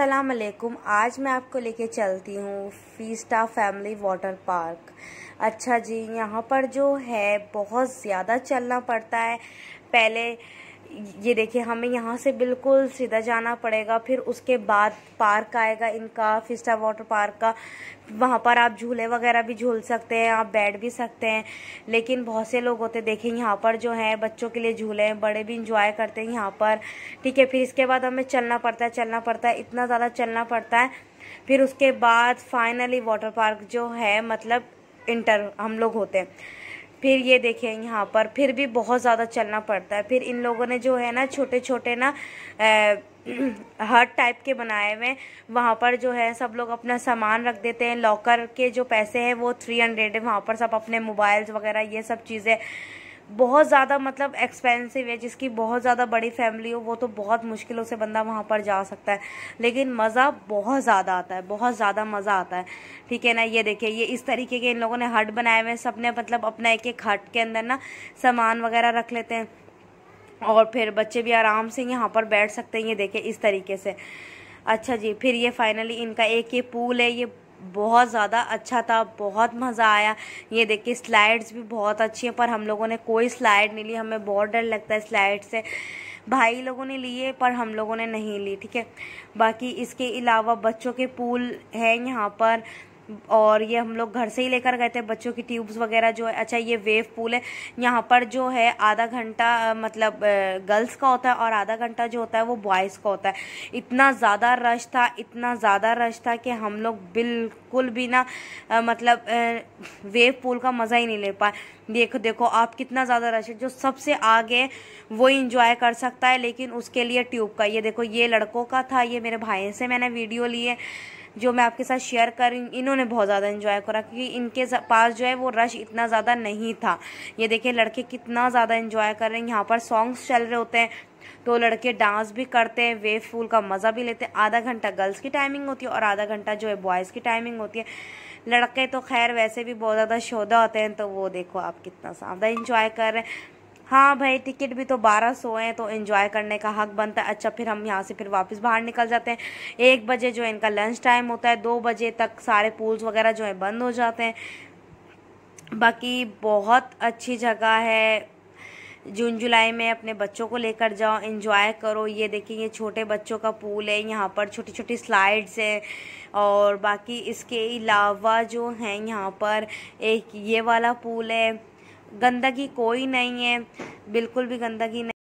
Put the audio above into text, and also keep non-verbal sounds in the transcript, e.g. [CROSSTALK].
असलकुम आज मैं आपको लेके चलती हूँ फीस्टा फैमिली वाटर पार्क अच्छा जी यहाँ पर जो है बहुत ज़्यादा चलना पड़ता है पहले ये देखिए हमें यहाँ से बिल्कुल सीधा जाना पड़ेगा फिर उसके बाद पार्क आएगा इनका फिस्टा वाटर पार्क का वहाँ पर आप झूले वगैरह भी झूल सकते हैं आप बैठ भी सकते हैं लेकिन बहुत से लोग होते देखें यहाँ पर जो है बच्चों के लिए झूले हैं बड़े भी इंजॉय करते हैं यहाँ पर ठीक है फिर इसके बाद हमें चलना पड़ता है चलना पड़ता है इतना ज़्यादा चलना पड़ता है फिर उसके बाद फाइनली वाटर पार्क जो है मतलब इंटर हम लोग होते हैं फिर ये देखें यहाँ पर फिर भी बहुत ज़्यादा चलना पड़ता है फिर इन लोगों ने जो है ना छोटे छोटे ना [CLEARS THROAT] हट टाइप के बनाए हुए वहाँ पर जो है सब लोग अपना सामान रख देते हैं लॉकर के जो पैसे हैं वो थ्री हंड्रेड है वहाँ पर सब अपने मोबाइल्स वगैरह ये सब चीज़ें बहुत ज़्यादा मतलब एक्सपेंसिव है जिसकी बहुत ज़्यादा बड़ी फैमिली हो वो तो बहुत मुश्किलों से बंदा वहाँ पर जा सकता है लेकिन मज़ा बहुत ज़्यादा आता है बहुत ज़्यादा मज़ा आता है ठीक है ना ये देखिए ये इस तरीके के इन लोगों ने हट बनाए हुए हैं सब ने मतलब अपना एक एक हट के अंदर ना सामान वगैरह रख लेते हैं और फिर बच्चे भी आराम से यहाँ पर बैठ सकते हैं ये देखें इस तरीके से अच्छा जी फिर ये फाइनली इनका एक ये पूल है ये बहुत ज़्यादा अच्छा था बहुत मज़ा आया ये देखिए स्लाइड्स भी बहुत अच्छी हैं पर हम लोगों ने कोई स्लाइड नहीं ली हमें बहुत डर लगता है स्लाइड से भाई लोगों ने लिए पर हम लोगों ने नहीं ली ठीक है बाकी इसके अलावा बच्चों के पूल हैं यहाँ पर और ये हम लोग घर से ही लेकर गए थे बच्चों की ट्यूब्स वगैरह जो है अच्छा ये वेव पूल है यहाँ पर जो है आधा घंटा मतलब गर्ल्स का होता है और आधा घंटा जो होता है वो बॉयज़ का होता है इतना ज़्यादा रश था इतना ज़्यादा रश था कि हम लोग बिल्कुल भी ना मतलब वेव पूल का मज़ा ही नहीं ले पाए देखो देखो आप कितना ज़्यादा रश है जो सबसे आगे वो इंजॉय कर सकता है लेकिन उसके लिए ट्यूब का ये देखो ये लड़कों का था ये मेरे भाई से मैंने वीडियो लिए जो मैं आपके साथ शेयर कर रही हूँ इन्होंने बहुत ज़्यादा इन्जॉय करा क्योंकि इनके पास जो है वो रश इतना ज़्यादा नहीं था ये देखिए लड़के कितना ज़्यादा इन्जॉय कर रहे हैं यहाँ पर सॉन्ग्स चल रहे होते हैं तो लड़के डांस भी करते हैं वेव फूल का मज़ा भी लेते हैं आधा घंटा गर्ल्स की टाइमिंग होती है और आधा घंटा जो है बॉयज़ की टाइमिंग होती है लड़के तो खैर वैसे भी बहुत ज़्यादा शोधा होते हैं तो वो देखो आप कितना ज़्यादा इंजॉय कर रहे हैं हाँ भाई टिकट भी तो बारह सौ है तो इन्जॉय करने का हक बनता है अच्छा फिर हम यहाँ से फिर वापस बाहर निकल जाते हैं एक बजे जो इनका लंच टाइम होता है दो बजे तक सारे पूल्स वगैरह जो है बंद हो जाते हैं बाकी बहुत अच्छी जगह है जून जुलाई में अपने बच्चों को लेकर जाओ इन्जॉय करो ये देखिए ये छोटे बच्चों का पूल है यहाँ पर छोटी छोटी स्लाइड्स हैं और बाकी इसके अलावा जो हैं यहाँ पर एक ये वाला पूल है गंदगी कोई नहीं है बिल्कुल भी गंदगी नहीं